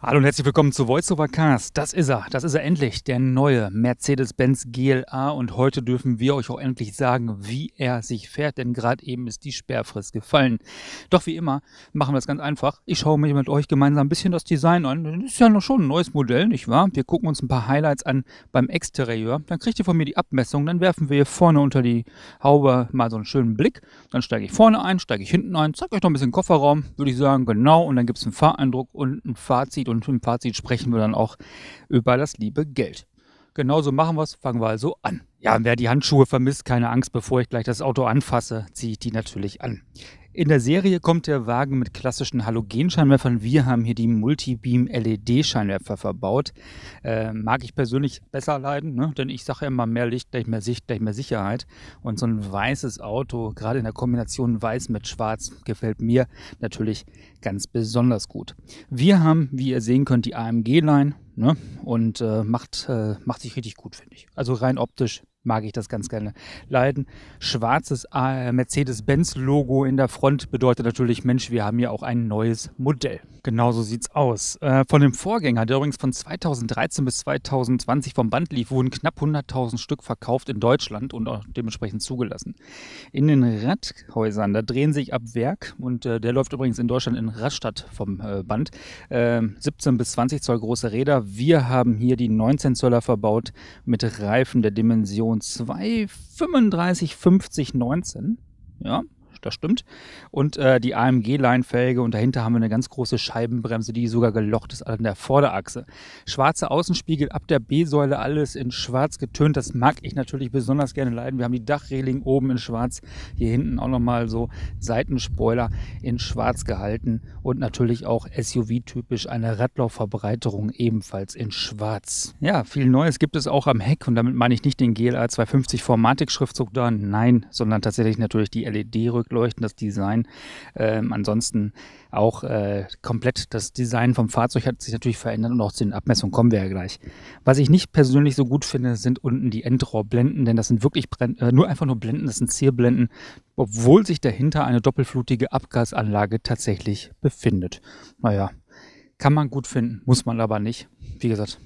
Hallo und herzlich willkommen zu VoiceOver Cars. Das ist er, das ist er endlich, der neue Mercedes-Benz GLA. Und heute dürfen wir euch auch endlich sagen, wie er sich fährt, denn gerade eben ist die Sperrfrist gefallen. Doch wie immer machen wir es ganz einfach. Ich schaue mir mit euch gemeinsam ein bisschen das Design an. Das ist ja noch schon ein neues Modell, nicht wahr? Wir gucken uns ein paar Highlights an beim Exterieur. Dann kriegt ihr von mir die Abmessung. Dann werfen wir hier vorne unter die Haube mal so einen schönen Blick. Dann steige ich vorne ein, steige ich hinten ein, zeige euch noch ein bisschen Kofferraum, würde ich sagen, genau. Und dann gibt es einen Fahreindruck und ein Fazit und im Fazit sprechen wir dann auch über das liebe Geld. Genauso machen wir es, fangen wir also an. Ja, wer die Handschuhe vermisst, keine Angst, bevor ich gleich das Auto anfasse, ziehe ich die natürlich an. In der Serie kommt der Wagen mit klassischen Halogenscheinwerfern. Wir haben hier die Multibeam LED-Scheinwerfer verbaut. Äh, mag ich persönlich besser leiden, ne? denn ich sage ja immer mehr Licht, gleich mehr Sicht, gleich mehr Sicherheit. Und so ein weißes Auto, gerade in der Kombination weiß mit schwarz, gefällt mir natürlich ganz besonders gut. Wir haben, wie ihr sehen könnt, die AMG-Line ne? und äh, macht, äh, macht sich richtig gut, finde ich. Also rein optisch mag ich das ganz gerne leiden. Schwarzes äh, Mercedes-Benz-Logo in der Front bedeutet natürlich, Mensch, wir haben hier auch ein neues Modell. Genauso sieht es aus. Äh, von dem Vorgänger, der übrigens von 2013 bis 2020 vom Band lief, wurden knapp 100.000 Stück verkauft in Deutschland und auch dementsprechend zugelassen. In den Radhäusern, da drehen sich ab Werk und äh, der läuft übrigens in Deutschland in Rastatt vom Band, 17 ähm, bis 20 Zoll große Räder. Wir haben hier die 19 Zöller verbaut mit Reifen der Dimension von 2,35,50,19. Ja, das stimmt. Und äh, die AMG-Leinfelge und dahinter haben wir eine ganz große Scheibenbremse, die sogar gelocht ist an der Vorderachse. Schwarze Außenspiegel ab der B-Säule, alles in schwarz getönt. Das mag ich natürlich besonders gerne leiden. Wir haben die Dachreling oben in schwarz, hier hinten auch nochmal so Seitenspoiler in schwarz gehalten und natürlich auch SUV-typisch eine Radlaufverbreiterung ebenfalls in schwarz. Ja, viel Neues gibt es auch am Heck und damit meine ich nicht den GLA 250 Formatik-Schriftzug da, nein, sondern tatsächlich natürlich die LED-Rücklichter leuchten, das Design. Ähm, ansonsten auch äh, komplett das Design vom Fahrzeug hat sich natürlich verändert und auch zu den Abmessungen kommen wir ja gleich. Was ich nicht persönlich so gut finde, sind unten die Endrohrblenden, denn das sind wirklich Blenden, äh, nur einfach nur Blenden, das sind Zierblenden, obwohl sich dahinter eine doppelflutige Abgasanlage tatsächlich befindet. Naja, kann man gut finden, muss man aber nicht. Wie gesagt,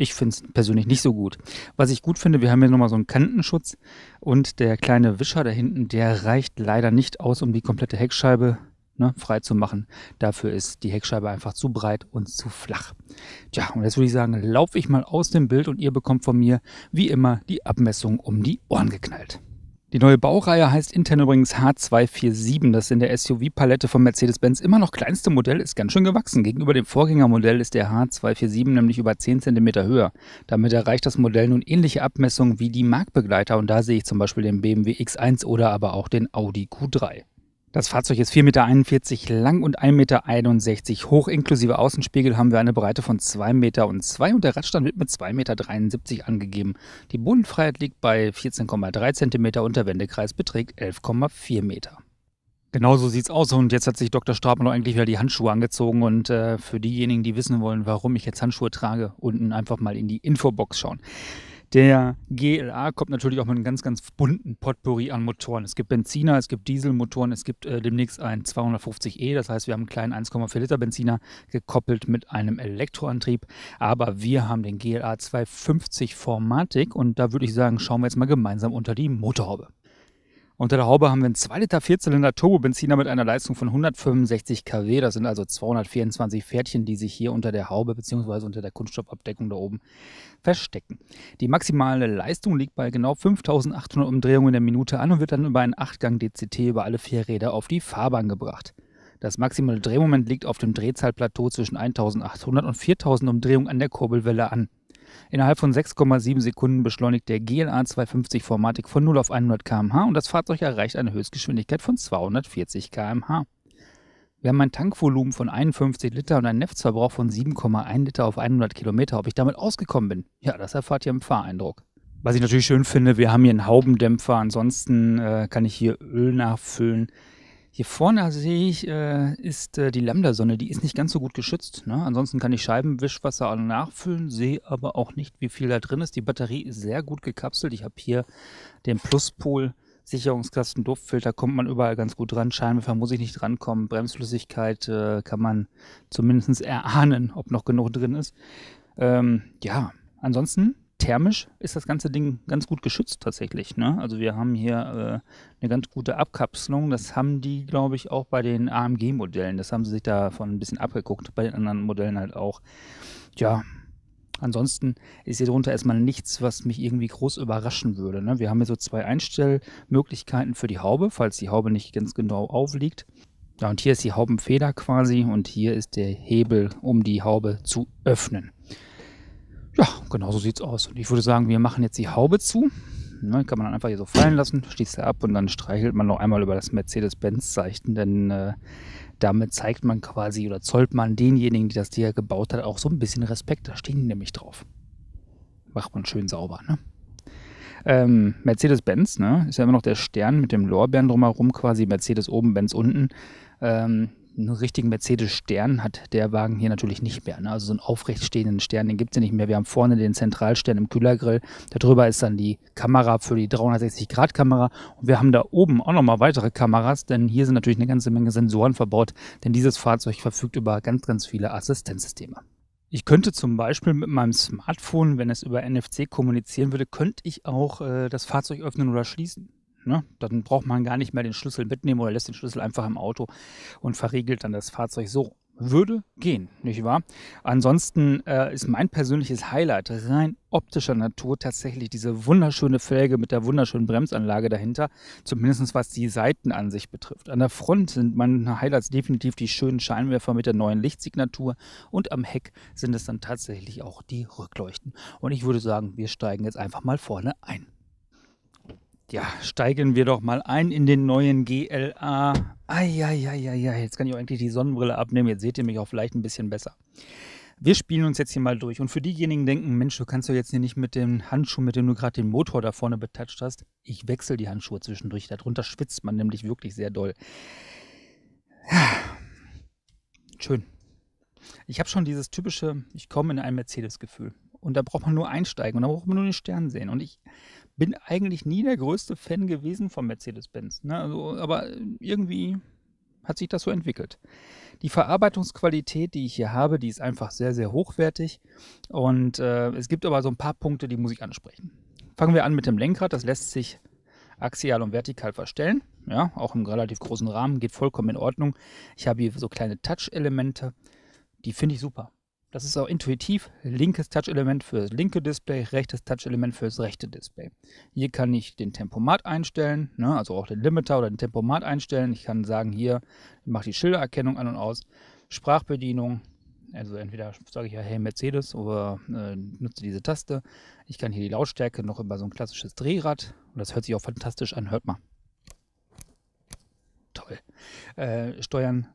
ich finde es persönlich nicht so gut. Was ich gut finde, wir haben hier nochmal so einen Kantenschutz und der kleine Wischer da hinten, der reicht leider nicht aus, um die komplette Heckscheibe ne, frei zu machen. Dafür ist die Heckscheibe einfach zu breit und zu flach. Tja, und jetzt würde ich sagen, laufe ich mal aus dem Bild und ihr bekommt von mir, wie immer, die Abmessung um die Ohren geknallt. Die neue Baureihe heißt intern übrigens H247. Das in der SUV-Palette von Mercedes-Benz immer noch kleinste Modell ist ganz schön gewachsen. Gegenüber dem Vorgängermodell ist der H247 nämlich über 10 cm höher. Damit erreicht das Modell nun ähnliche Abmessungen wie die Marktbegleiter und da sehe ich zum Beispiel den BMW X1 oder aber auch den Audi Q3. Das Fahrzeug ist 4,41 Meter lang und 1,61 Meter hoch. Inklusive Außenspiegel haben wir eine Breite von 2,02 Meter und der Radstand wird mit 2,73 Meter angegeben. Die Bodenfreiheit liegt bei 14,3 Zentimeter und der Wendekreis beträgt 11,4 Meter. Genauso sieht's aus und jetzt hat sich Dr. Straubmann eigentlich wieder die Handschuhe angezogen und äh, für diejenigen, die wissen wollen, warum ich jetzt Handschuhe trage, unten einfach mal in die Infobox schauen. Der GLA kommt natürlich auch mit einem ganz, ganz bunten Potpourri an Motoren. Es gibt Benziner, es gibt Dieselmotoren, es gibt äh, demnächst ein 250e, das heißt, wir haben einen kleinen 1,4 Liter Benziner gekoppelt mit einem Elektroantrieb. Aber wir haben den GLA 250 Formatik und da würde ich sagen, schauen wir jetzt mal gemeinsam unter die Motorhaube. Unter der Haube haben wir einen 2 Liter Vierzylinder Turbobenziner mit einer Leistung von 165 kW. Das sind also 224 Pferdchen, die sich hier unter der Haube bzw. unter der Kunststoffabdeckung da oben verstecken. Die maximale Leistung liegt bei genau 5800 Umdrehungen in der Minute an und wird dann über einen 8-Gang DCT über alle vier Räder auf die Fahrbahn gebracht. Das maximale Drehmoment liegt auf dem Drehzahlplateau zwischen 1800 und 4000 Umdrehungen an der Kurbelwelle an. Innerhalb von 6,7 Sekunden beschleunigt der GLA 250 Formatik von 0 auf 100 km/h und das Fahrzeug erreicht eine Höchstgeschwindigkeit von 240 km/h. Wir haben ein Tankvolumen von 51 Liter und einen Neftverbrauch von 7,1 Liter auf 100 Kilometer. Ob ich damit ausgekommen bin? Ja, das erfahrt ihr im Fahreindruck. Was ich natürlich schön finde, wir haben hier einen Haubendämpfer. Ansonsten äh, kann ich hier Öl nachfüllen. Hier vorne sehe ich, äh, ist äh, die Lambda-Sonne. Die ist nicht ganz so gut geschützt. Ne? Ansonsten kann ich Scheibenwischwasser nachfüllen, sehe aber auch nicht, wie viel da drin ist. Die Batterie ist sehr gut gekapselt. Ich habe hier den Pluspol. Sicherungskasten, Duftfilter kommt man überall ganz gut dran. Scheinwerfer muss ich nicht rankommen. Bremsflüssigkeit äh, kann man zumindest erahnen, ob noch genug drin ist. Ähm, ja, ansonsten thermisch ist das ganze Ding ganz gut geschützt tatsächlich. Ne? Also wir haben hier äh, eine ganz gute Abkapselung. Das haben die, glaube ich, auch bei den AMG-Modellen. Das haben sie sich davon ein bisschen abgeguckt, bei den anderen Modellen halt auch. Ja, Ansonsten ist hier drunter erstmal nichts, was mich irgendwie groß überraschen würde. Ne? Wir haben hier so zwei Einstellmöglichkeiten für die Haube, falls die Haube nicht ganz genau aufliegt. Ja, und hier ist die Haubenfeder quasi und hier ist der Hebel, um die Haube zu öffnen. Ja, genau so sieht's aus. Und ich würde sagen, wir machen jetzt die Haube zu. Ne, kann man dann einfach hier so fallen lassen, schließt er ab und dann streichelt man noch einmal über das Mercedes-Benz-Zeichen, denn äh, damit zeigt man quasi oder zollt man denjenigen, die das Tier gebaut hat, auch so ein bisschen Respekt. Da stehen die nämlich drauf. Macht man schön sauber, ne? Ähm, Mercedes-Benz, ne? Ist ja immer noch der Stern mit dem Lorbeeren drumherum, quasi Mercedes oben, Benz unten. Ähm, einen richtigen Mercedes-Stern hat der Wagen hier natürlich nicht mehr. Ne? Also so einen aufrecht stehenden Stern, den gibt es ja nicht mehr. Wir haben vorne den Zentralstern im Kühlergrill. Darüber ist dann die Kamera für die 360-Grad-Kamera. Und wir haben da oben auch nochmal weitere Kameras, denn hier sind natürlich eine ganze Menge Sensoren verbaut, denn dieses Fahrzeug verfügt über ganz, ganz viele Assistenzsysteme. Ich könnte zum Beispiel mit meinem Smartphone, wenn es über NFC kommunizieren würde, könnte ich auch äh, das Fahrzeug öffnen oder schließen. Ne? Dann braucht man gar nicht mehr den Schlüssel mitnehmen oder lässt den Schlüssel einfach im Auto und verriegelt dann das Fahrzeug so. Würde gehen, nicht wahr? Ansonsten äh, ist mein persönliches Highlight rein optischer Natur tatsächlich diese wunderschöne Felge mit der wunderschönen Bremsanlage dahinter, zumindest was die Seitenansicht betrifft. An der Front sind meine Highlights definitiv die schönen Scheinwerfer mit der neuen Lichtsignatur und am Heck sind es dann tatsächlich auch die Rückleuchten. Und ich würde sagen, wir steigen jetzt einfach mal vorne ein. Ja, steigen wir doch mal ein in den neuen GLA. ja, jetzt kann ich auch endlich die Sonnenbrille abnehmen. Jetzt seht ihr mich auch vielleicht ein bisschen besser. Wir spielen uns jetzt hier mal durch. Und für diejenigen, die denken, Mensch, du kannst doch jetzt hier nicht mit dem Handschuh, mit dem du gerade den Motor da vorne betatscht hast. Ich wechsle die Handschuhe zwischendurch. Darunter schwitzt man nämlich wirklich sehr doll. Ja. Schön. Ich habe schon dieses typische, ich komme in ein Mercedes-Gefühl. Und da braucht man nur einsteigen und da braucht man nur den Stern sehen. Und ich bin eigentlich nie der größte Fan gewesen von Mercedes-Benz. Ne? Also, aber irgendwie hat sich das so entwickelt. Die Verarbeitungsqualität, die ich hier habe, die ist einfach sehr, sehr hochwertig. Und äh, es gibt aber so ein paar Punkte, die muss ich ansprechen. Fangen wir an mit dem Lenkrad. Das lässt sich axial und vertikal verstellen. Ja, auch im relativ großen Rahmen, geht vollkommen in Ordnung. Ich habe hier so kleine Touch-Elemente. Die finde ich super. Das ist auch intuitiv. Linkes Touch-Element für das linke Display, rechtes Touch-Element für das rechte Display. Hier kann ich den Tempomat einstellen, ne, also auch den Limiter oder den Tempomat einstellen. Ich kann sagen, hier mache die Schildererkennung an und aus. Sprachbedienung, also entweder sage ich ja, hey Mercedes oder äh, nutze diese Taste. Ich kann hier die Lautstärke noch über so ein klassisches Drehrad. Und das hört sich auch fantastisch an, hört mal. Toll. Äh, steuern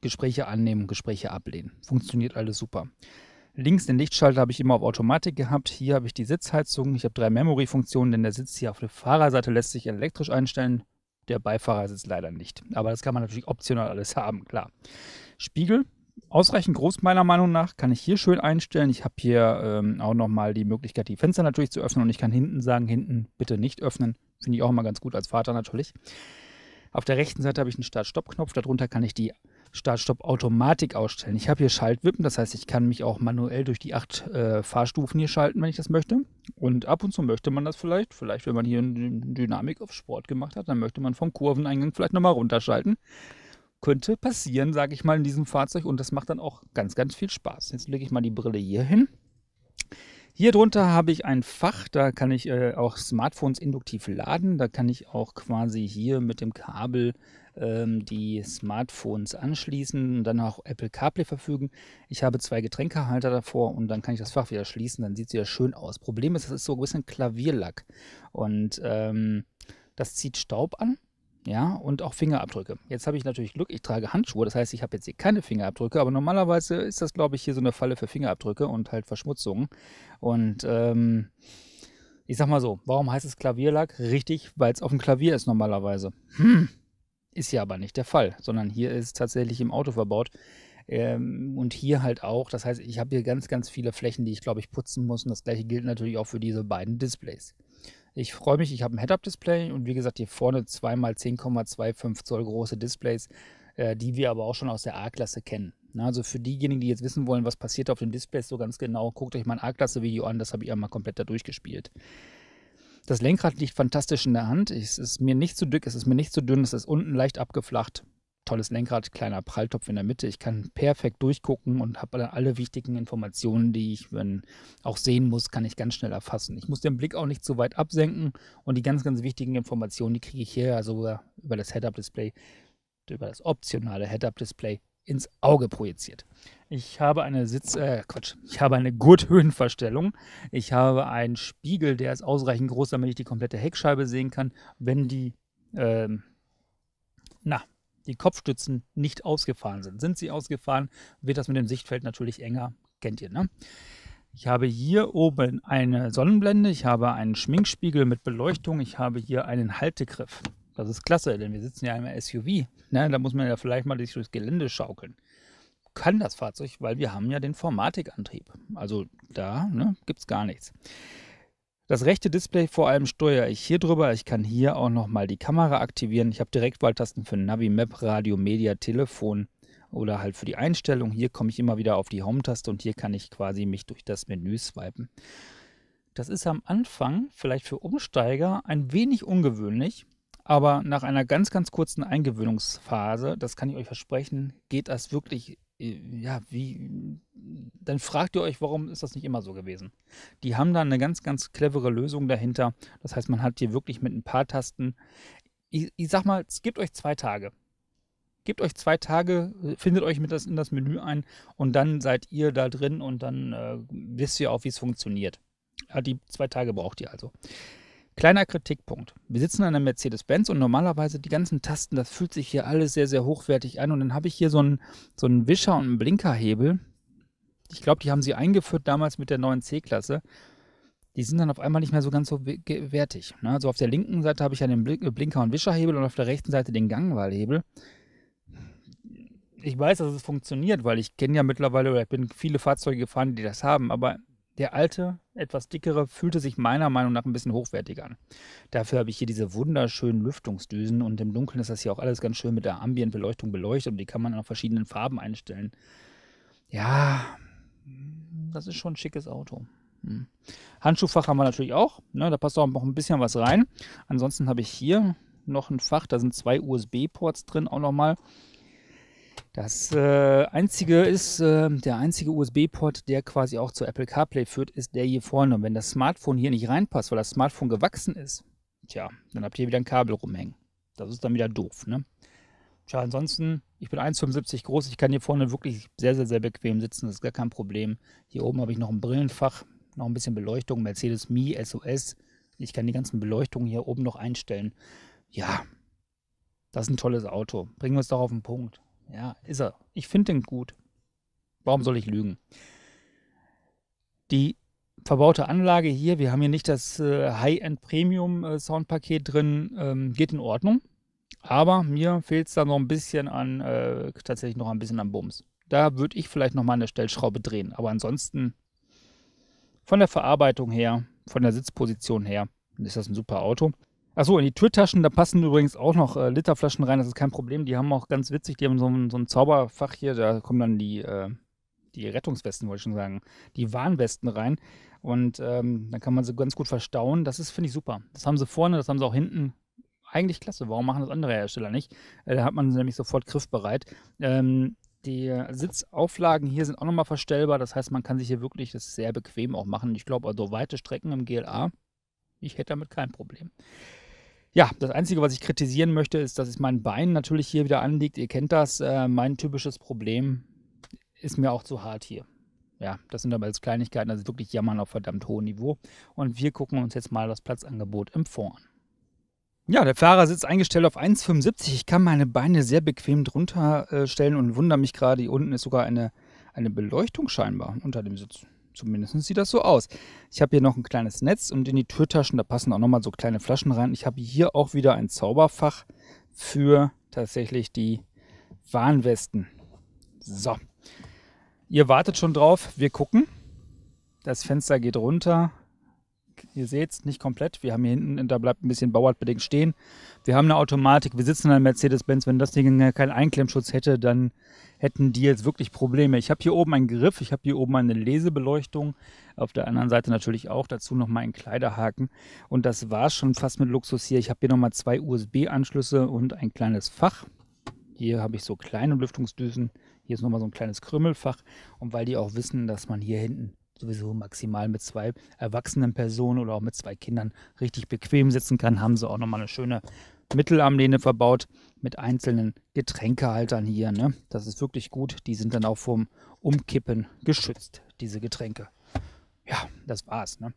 Gespräche annehmen, Gespräche ablehnen. Funktioniert alles super. Links den Lichtschalter habe ich immer auf Automatik gehabt. Hier habe ich die Sitzheizung. Ich habe drei Memory-Funktionen, denn der Sitz hier auf der Fahrerseite lässt sich elektrisch einstellen. Der Beifahrersitz leider nicht. Aber das kann man natürlich optional alles haben, klar. Spiegel, ausreichend groß meiner Meinung nach, kann ich hier schön einstellen. Ich habe hier ähm, auch nochmal die Möglichkeit, die Fenster natürlich zu öffnen und ich kann hinten sagen, hinten bitte nicht öffnen. Finde ich auch immer ganz gut als Vater natürlich. Auf der rechten Seite habe ich einen Start-Stopp-Knopf, darunter kann ich die Start-Stopp-Automatik ausstellen. Ich habe hier Schaltwippen, das heißt, ich kann mich auch manuell durch die acht äh, Fahrstufen hier schalten, wenn ich das möchte. Und ab und zu möchte man das vielleicht. Vielleicht, wenn man hier eine Dynamik auf Sport gemacht hat, dann möchte man vom Kurveneingang vielleicht nochmal runterschalten. Könnte passieren, sage ich mal, in diesem Fahrzeug. Und das macht dann auch ganz, ganz viel Spaß. Jetzt lege ich mal die Brille hier hin. Hier drunter habe ich ein Fach, da kann ich äh, auch Smartphones induktiv laden. Da kann ich auch quasi hier mit dem Kabel ähm, die Smartphones anschließen und dann auch Apple CarPlay verfügen. Ich habe zwei Getränkehalter davor und dann kann ich das Fach wieder schließen, dann sieht es wieder schön aus. Problem ist, das ist so ein bisschen Klavierlack und ähm, das zieht Staub an. Ja, und auch Fingerabdrücke. Jetzt habe ich natürlich Glück, ich trage Handschuhe, das heißt, ich habe jetzt hier keine Fingerabdrücke, aber normalerweise ist das, glaube ich, hier so eine Falle für Fingerabdrücke und halt Verschmutzungen. Und ähm, ich sag mal so, warum heißt es Klavierlack? Richtig, weil es auf dem Klavier ist normalerweise. Hm, ist ja aber nicht der Fall, sondern hier ist tatsächlich im Auto verbaut. Ähm, und hier halt auch, das heißt, ich habe hier ganz, ganz viele Flächen, die ich glaube ich putzen muss. Und das gleiche gilt natürlich auch für diese beiden Displays. Ich freue mich, ich habe ein Head-Up-Display und wie gesagt, hier vorne 2x10,25 Zoll große Displays, äh, die wir aber auch schon aus der A-Klasse kennen. Na, also für diejenigen, die jetzt wissen wollen, was passiert auf den Displays so ganz genau, guckt euch mein A-Klasse-Video an, das habe ich einmal komplett da durchgespielt. Das Lenkrad liegt fantastisch in der Hand. Es ist mir nicht zu dick, es ist mir nicht zu dünn, es ist unten leicht abgeflacht. Tolles Lenkrad, kleiner Pralltopf in der Mitte. Ich kann perfekt durchgucken und habe dann alle wichtigen Informationen, die ich wenn auch sehen muss, kann ich ganz schnell erfassen. Ich muss den Blick auch nicht zu weit absenken und die ganz, ganz wichtigen Informationen, die kriege ich hier, also über das Head-Up-Display, über das optionale Head-Up-Display ins Auge projiziert. Ich habe eine Sitz, äh, Quatsch, ich habe eine Gurthöhenverstellung. Ich habe einen Spiegel, der ist ausreichend groß, damit ich die komplette Heckscheibe sehen kann, wenn die, ähm, na, die Kopfstützen nicht ausgefahren sind. Sind sie ausgefahren, wird das mit dem Sichtfeld natürlich enger. Kennt ihr, ne? Ich habe hier oben eine Sonnenblende, ich habe einen Schminkspiegel mit Beleuchtung, ich habe hier einen Haltegriff. Das ist klasse, denn wir sitzen ja im SUV. Ne? Da muss man ja vielleicht mal sich durchs Gelände schaukeln. Kann das Fahrzeug, weil wir haben ja den Formatikantrieb. Also da ne, gibt es gar nichts. Das rechte Display vor allem steuere ich hier drüber. Ich kann hier auch nochmal die Kamera aktivieren. Ich habe Direktwahltasten für Navi, Map, Radio, Media, Telefon oder halt für die Einstellung. Hier komme ich immer wieder auf die Home-Taste und hier kann ich quasi mich durch das Menü swipen. Das ist am Anfang vielleicht für Umsteiger ein wenig ungewöhnlich, aber nach einer ganz, ganz kurzen Eingewöhnungsphase, das kann ich euch versprechen, geht das wirklich, äh, ja, wie, dann fragt ihr euch, warum ist das nicht immer so gewesen? Die haben da eine ganz, ganz clevere Lösung dahinter. Das heißt, man hat hier wirklich mit ein paar Tasten, ich, ich sag mal, es gibt euch zwei Tage. Gebt euch zwei Tage, findet euch mit das, in das Menü ein und dann seid ihr da drin und dann äh, wisst ihr auch, wie es funktioniert. Ja, die zwei Tage braucht ihr also. Kleiner Kritikpunkt. Wir sitzen an der Mercedes-Benz und normalerweise die ganzen Tasten, das fühlt sich hier alles sehr, sehr hochwertig an. Und dann habe ich hier so einen, so einen Wischer und einen Blinkerhebel. Ich glaube, die haben sie eingeführt damals mit der neuen C-Klasse. Die sind dann auf einmal nicht mehr so ganz so wertig. Ne? Also auf der linken Seite habe ich ja den Blinker- und Wischerhebel und auf der rechten Seite den Gangwahlhebel. Ich weiß, dass es funktioniert, weil ich kenne ja mittlerweile oder ich bin viele Fahrzeuge gefahren, die das haben, aber der alte, etwas dickere, fühlte sich meiner Meinung nach ein bisschen hochwertig an. Dafür habe ich hier diese wunderschönen Lüftungsdüsen und im Dunkeln ist das hier auch alles ganz schön mit der Ambientbeleuchtung beleuchtet und die kann man auch verschiedenen Farben einstellen. Ja, das ist schon ein schickes Auto. Hm. Handschuhfach haben wir natürlich auch. Ne, da passt auch noch ein bisschen was rein. Ansonsten habe ich hier noch ein Fach, da sind zwei USB-Ports drin auch nochmal. mal das äh, einzige ist, äh, der einzige USB-Port, der quasi auch zu Apple CarPlay führt, ist der hier vorne. Und wenn das Smartphone hier nicht reinpasst, weil das Smartphone gewachsen ist, tja, dann habt ihr wieder ein Kabel rumhängen. Das ist dann wieder doof, ne? Tja, ansonsten, ich bin 1,75 groß, ich kann hier vorne wirklich sehr, sehr, sehr bequem sitzen, das ist gar kein Problem. Hier oben habe ich noch ein Brillenfach, noch ein bisschen Beleuchtung, Mercedes Mi, SOS. Ich kann die ganzen Beleuchtungen hier oben noch einstellen. Ja, das ist ein tolles Auto. Bringen wir es doch auf den Punkt. Ja, ist er. Ich finde den gut. Warum soll ich lügen? Die verbaute Anlage hier, wir haben hier nicht das äh, High-End-Premium-Soundpaket äh, drin, ähm, geht in Ordnung. Aber mir fehlt es da noch ein bisschen an, äh, tatsächlich noch ein bisschen an Bums. Da würde ich vielleicht nochmal eine Stellschraube drehen. Aber ansonsten, von der Verarbeitung her, von der Sitzposition her, ist das ein super Auto. Achso, in die Türtaschen, da passen übrigens auch noch äh, Literflaschen rein, das ist kein Problem. Die haben auch ganz witzig, die haben so ein, so ein Zauberfach hier, da kommen dann die, äh, die Rettungswesten, wollte ich schon sagen, die Warnwesten rein. Und ähm, dann kann man sie ganz gut verstauen. Das ist, finde ich, super. Das haben sie vorne, das haben sie auch hinten. Eigentlich klasse. Warum machen das andere Hersteller nicht? Äh, da hat man sie nämlich sofort griffbereit. Ähm, die Sitzauflagen hier sind auch nochmal verstellbar. Das heißt, man kann sich hier wirklich das sehr bequem auch machen. Ich glaube, also weite Strecken im GLA, ich hätte damit kein Problem. Ja, das Einzige, was ich kritisieren möchte, ist, dass es mein Bein natürlich hier wieder anliegt. Ihr kennt das. Äh, mein typisches Problem ist mir auch zu hart hier. Ja, das sind aber jetzt Kleinigkeiten, also wirklich jammern auf verdammt hohem Niveau. Und wir gucken uns jetzt mal das Platzangebot im Fond an. Ja, der Fahrer sitzt eingestellt auf 1,75. Ich kann meine Beine sehr bequem drunter äh, stellen und wundere mich gerade, hier unten ist sogar eine, eine Beleuchtung scheinbar unter dem Sitz. Zumindest sieht das so aus. Ich habe hier noch ein kleines Netz und in die Türtaschen, da passen auch nochmal so kleine Flaschen rein. Ich habe hier auch wieder ein Zauberfach für tatsächlich die Warnwesten. So. Ihr wartet schon drauf. Wir gucken. Das Fenster geht runter. Ihr seht es nicht komplett. Wir haben hier hinten, da bleibt ein bisschen bauartbedingt stehen. Wir haben eine Automatik. Wir sitzen an einem Mercedes-Benz. Wenn das Ding keinen Einklemmschutz hätte, dann hätten die jetzt wirklich Probleme. Ich habe hier oben einen Griff. Ich habe hier oben eine Lesebeleuchtung. Auf der anderen Seite natürlich auch. Dazu nochmal einen Kleiderhaken. Und das war schon fast mit Luxus hier. Ich habe hier nochmal zwei USB-Anschlüsse und ein kleines Fach. Hier habe ich so kleine Lüftungsdüsen. Hier ist nochmal so ein kleines Krümmelfach. Und weil die auch wissen, dass man hier hinten sowieso maximal mit zwei erwachsenen Personen oder auch mit zwei Kindern richtig bequem sitzen kann, haben sie auch nochmal eine schöne Mittelarmlehne verbaut mit einzelnen Getränkehaltern hier. Ne? Das ist wirklich gut. Die sind dann auch vom Umkippen geschützt, diese Getränke. Ja, das war's. Ne?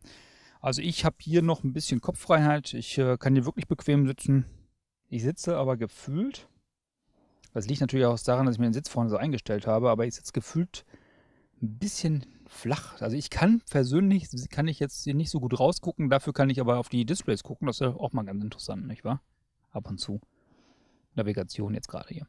Also ich habe hier noch ein bisschen Kopffreiheit. Ich äh, kann hier wirklich bequem sitzen. Ich sitze aber gefühlt. Das liegt natürlich auch daran, dass ich mir den Sitz vorne so eingestellt habe, aber ich sitze gefühlt ein bisschen flach. Also ich kann persönlich, kann ich jetzt hier nicht so gut rausgucken, dafür kann ich aber auf die Displays gucken. Das ist ja auch mal ganz interessant, nicht wahr? Ab und zu. Navigation jetzt gerade hier.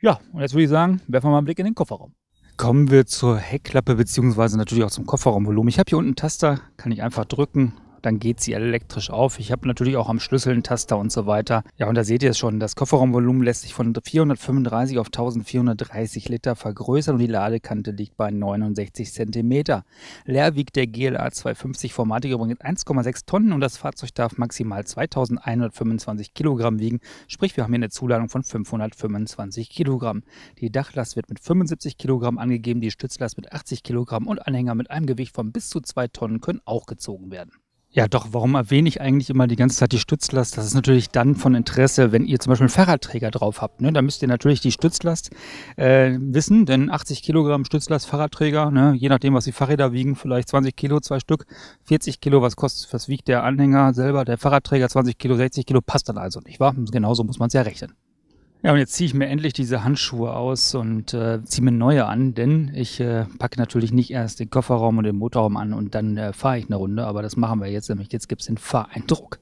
Ja, und jetzt würde ich sagen, werfen wir mal einen Blick in den Kofferraum. Kommen wir zur Heckklappe beziehungsweise natürlich auch zum Kofferraumvolumen. Ich habe hier unten einen Taster, kann ich einfach drücken dann geht sie elektrisch auf. Ich habe natürlich auch am Schlüssel einen Taster und so weiter. Ja, und da seht ihr es schon, das Kofferraumvolumen lässt sich von 435 auf 1430 Liter vergrößern und die Ladekante liegt bei 69 cm. Leer wiegt der GLA 250 Formatik übrigens 1,6 Tonnen und das Fahrzeug darf maximal 2125 Kilogramm wiegen, sprich wir haben hier eine Zuladung von 525 Kilogramm. Die Dachlast wird mit 75 Kilogramm angegeben, die Stützlast mit 80 Kilogramm und Anhänger mit einem Gewicht von bis zu 2 Tonnen können auch gezogen werden. Ja, doch, warum erwähne ich eigentlich immer die ganze Zeit die Stützlast? Das ist natürlich dann von Interesse, wenn ihr zum Beispiel einen Fahrradträger drauf habt. Ne? Da müsst ihr natürlich die Stützlast äh, wissen, denn 80 Kilogramm Stützlast Fahrradträger, ne? je nachdem, was die Fahrräder wiegen, vielleicht 20 Kilo, zwei Stück, 40 Kilo, was kostet, was wiegt der Anhänger selber, der Fahrradträger 20 Kilo, 60 Kilo, passt dann also nicht, wahr? Genauso muss man es ja rechnen. Ja, und jetzt ziehe ich mir endlich diese Handschuhe aus und äh, ziehe mir neue an, denn ich äh, packe natürlich nicht erst den Kofferraum und den Motorraum an und dann äh, fahre ich eine Runde, aber das machen wir jetzt nämlich. Jetzt gibt es den Fahreindruck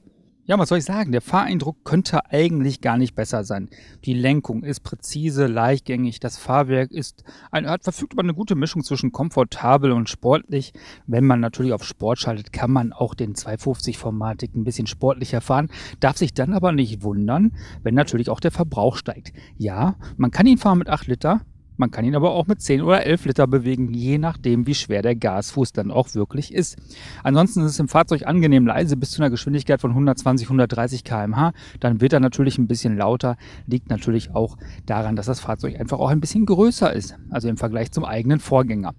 ja, was soll ich sagen? Der Fahreindruck könnte eigentlich gar nicht besser sein. Die Lenkung ist präzise, leichtgängig, das Fahrwerk ist ein, hat, verfügt über eine gute Mischung zwischen komfortabel und sportlich. Wenn man natürlich auf Sport schaltet, kann man auch den 250-Formatik ein bisschen sportlicher fahren, darf sich dann aber nicht wundern, wenn natürlich auch der Verbrauch steigt. Ja, man kann ihn fahren mit 8 Liter, man kann ihn aber auch mit 10 oder 11 Liter bewegen, je nachdem, wie schwer der Gasfuß dann auch wirklich ist. Ansonsten ist es im Fahrzeug angenehm leise bis zu einer Geschwindigkeit von 120, 130 km/h. Dann wird er natürlich ein bisschen lauter. Liegt natürlich auch daran, dass das Fahrzeug einfach auch ein bisschen größer ist, also im Vergleich zum eigenen Vorgänger.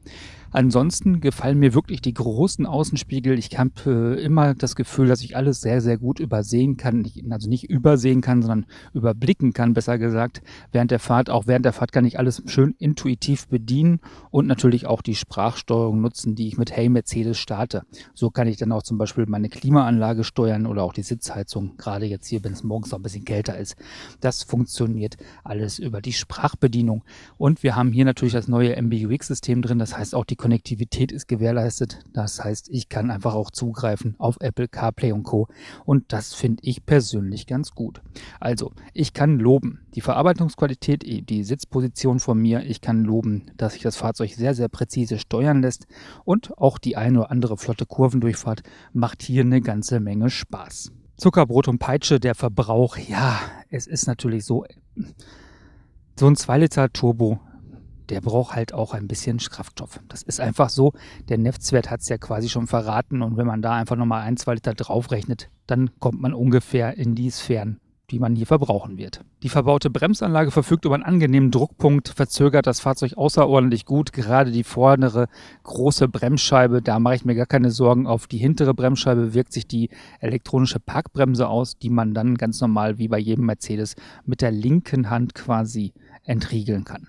Ansonsten gefallen mir wirklich die großen Außenspiegel. Ich habe äh, immer das Gefühl, dass ich alles sehr, sehr gut übersehen kann. also nicht übersehen kann, sondern überblicken kann, besser gesagt, während der Fahrt. Auch während der Fahrt kann ich alles schön intuitiv bedienen und natürlich auch die Sprachsteuerung nutzen, die ich mit Hey Mercedes starte. So kann ich dann auch zum Beispiel meine Klimaanlage steuern oder auch die Sitzheizung, gerade jetzt hier, wenn es morgens noch ein bisschen kälter ist. Das funktioniert alles über die Sprachbedienung. Und wir haben hier natürlich das neue MBUX-System drin. Das heißt, auch die Konnektivität ist gewährleistet. Das heißt, ich kann einfach auch zugreifen auf Apple CarPlay und Co. Und das finde ich persönlich ganz gut. Also, ich kann loben die Verarbeitungsqualität, die Sitzposition von mir. Ich kann loben, dass sich das Fahrzeug sehr, sehr präzise steuern lässt. Und auch die eine oder andere flotte Kurvendurchfahrt macht hier eine ganze Menge Spaß. Zuckerbrot und Peitsche, der Verbrauch, ja, es ist natürlich so, so ein 2-Liter-Turbo der braucht halt auch ein bisschen Kraftstoff. Das ist einfach so. Der Neftwert hat es ja quasi schon verraten. Und wenn man da einfach nochmal ein, zwei Liter draufrechnet, dann kommt man ungefähr in die Sphären, die man hier verbrauchen wird. Die verbaute Bremsanlage verfügt über einen angenehmen Druckpunkt, verzögert das Fahrzeug außerordentlich gut. Gerade die vordere große Bremsscheibe, da mache ich mir gar keine Sorgen. Auf die hintere Bremsscheibe wirkt sich die elektronische Parkbremse aus, die man dann ganz normal wie bei jedem Mercedes mit der linken Hand quasi entriegeln kann.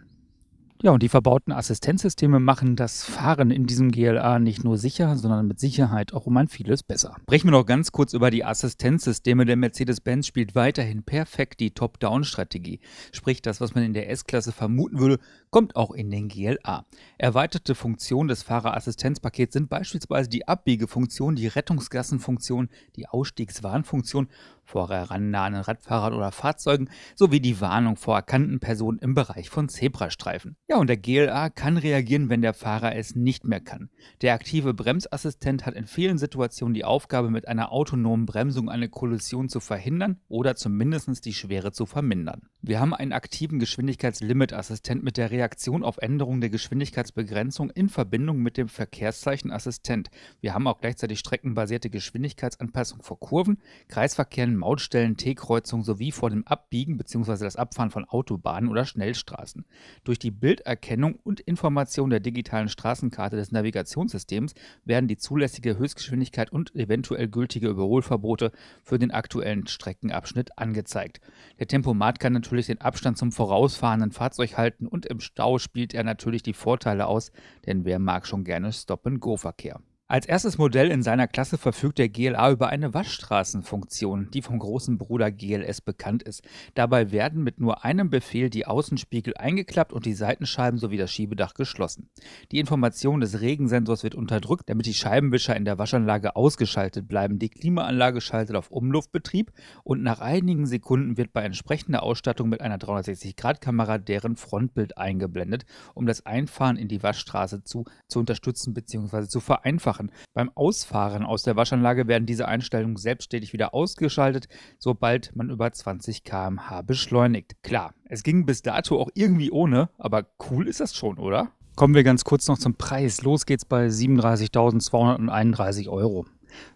Ja, und die verbauten Assistenzsysteme machen das Fahren in diesem GLA nicht nur sicher, sondern mit Sicherheit auch um ein vieles besser. Sprechen wir noch ganz kurz über die Assistenzsysteme. Der Mercedes-Benz spielt weiterhin perfekt die Top-Down-Strategie. Sprich, das, was man in der S-Klasse vermuten würde, kommt auch in den GLA. Erweiterte Funktionen des Fahrerassistenzpakets sind beispielsweise die Abbiegefunktion, die Rettungsgassenfunktion, die Ausstiegswarnfunktion vor herannahenden Radfahrern oder Fahrzeugen sowie die Warnung vor erkannten Personen im Bereich von Zebrastreifen. Ja, und der GLA kann reagieren, wenn der Fahrer es nicht mehr kann. Der aktive Bremsassistent hat in vielen Situationen die Aufgabe, mit einer autonomen Bremsung eine Kollision zu verhindern oder zumindest die Schwere zu vermindern. Wir haben einen aktiven Geschwindigkeitslimitassistent mit der Reaktion auf Änderungen der Geschwindigkeitsbegrenzung in Verbindung mit dem Verkehrszeichenassistent. Wir haben auch gleichzeitig streckenbasierte Geschwindigkeitsanpassung vor Kurven, Kreisverkehren Mautstellen, T-Kreuzungen sowie vor dem Abbiegen bzw. das Abfahren von Autobahnen oder Schnellstraßen. Durch die Bilderkennung und Information der digitalen Straßenkarte des Navigationssystems werden die zulässige Höchstgeschwindigkeit und eventuell gültige Überholverbote für den aktuellen Streckenabschnitt angezeigt. Der Tempomat kann natürlich den Abstand zum vorausfahrenden Fahrzeug halten und im Stau spielt er natürlich die Vorteile aus, denn wer mag schon gerne Stop-and-Go-Verkehr. Als erstes Modell in seiner Klasse verfügt der GLA über eine Waschstraßenfunktion, die vom großen Bruder GLS bekannt ist. Dabei werden mit nur einem Befehl die Außenspiegel eingeklappt und die Seitenscheiben sowie das Schiebedach geschlossen. Die Information des Regensensors wird unterdrückt, damit die Scheibenwischer in der Waschanlage ausgeschaltet bleiben. Die Klimaanlage schaltet auf Umluftbetrieb und nach einigen Sekunden wird bei entsprechender Ausstattung mit einer 360-Grad-Kamera deren Frontbild eingeblendet, um das Einfahren in die Waschstraße zu, zu unterstützen bzw. zu vereinfachen machen. Beim Ausfahren aus der Waschanlage werden diese Einstellungen selbstständig wieder ausgeschaltet, sobald man über 20 km/h beschleunigt. Klar, es ging bis dato auch irgendwie ohne, aber cool ist das schon, oder? Kommen wir ganz kurz noch zum Preis. Los geht's bei 37.231 Euro.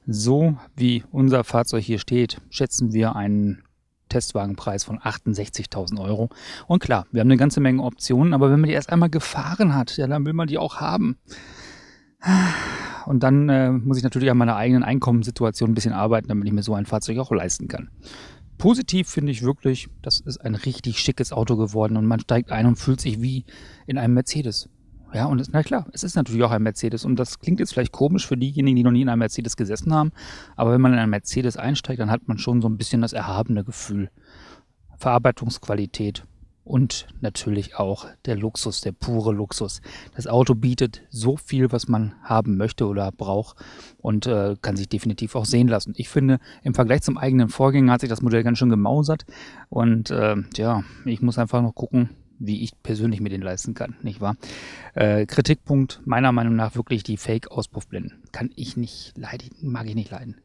So wie unser Fahrzeug hier steht, schätzen wir einen Testwagenpreis von 68.000 Euro. Und klar, wir haben eine ganze Menge Optionen, aber wenn man die erst einmal gefahren hat, ja, dann will man die auch haben. Und dann äh, muss ich natürlich an meiner eigenen Einkommenssituation ein bisschen arbeiten, damit ich mir so ein Fahrzeug auch leisten kann. Positiv finde ich wirklich, das ist ein richtig schickes Auto geworden und man steigt ein und fühlt sich wie in einem Mercedes. Ja, und ist, na klar, es ist natürlich auch ein Mercedes. Und das klingt jetzt vielleicht komisch für diejenigen, die noch nie in einem Mercedes gesessen haben. Aber wenn man in einem Mercedes einsteigt, dann hat man schon so ein bisschen das erhabene Gefühl. Verarbeitungsqualität, und natürlich auch der Luxus, der pure Luxus. Das Auto bietet so viel, was man haben möchte oder braucht und äh, kann sich definitiv auch sehen lassen. Ich finde, im Vergleich zum eigenen Vorgänger hat sich das Modell ganz schön gemausert und äh, ja, ich muss einfach noch gucken, wie ich persönlich mir den leisten kann, nicht wahr? Äh, Kritikpunkt meiner Meinung nach wirklich die Fake-Auspuffblenden. Kann ich nicht leiden, mag ich nicht leiden.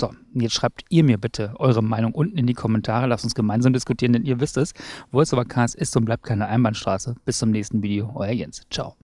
So, jetzt schreibt ihr mir bitte eure Meinung unten in die Kommentare. Lasst uns gemeinsam diskutieren, denn ihr wisst es. VoiceOverCast ist und bleibt keine Einbahnstraße. Bis zum nächsten Video. Euer Jens. Ciao.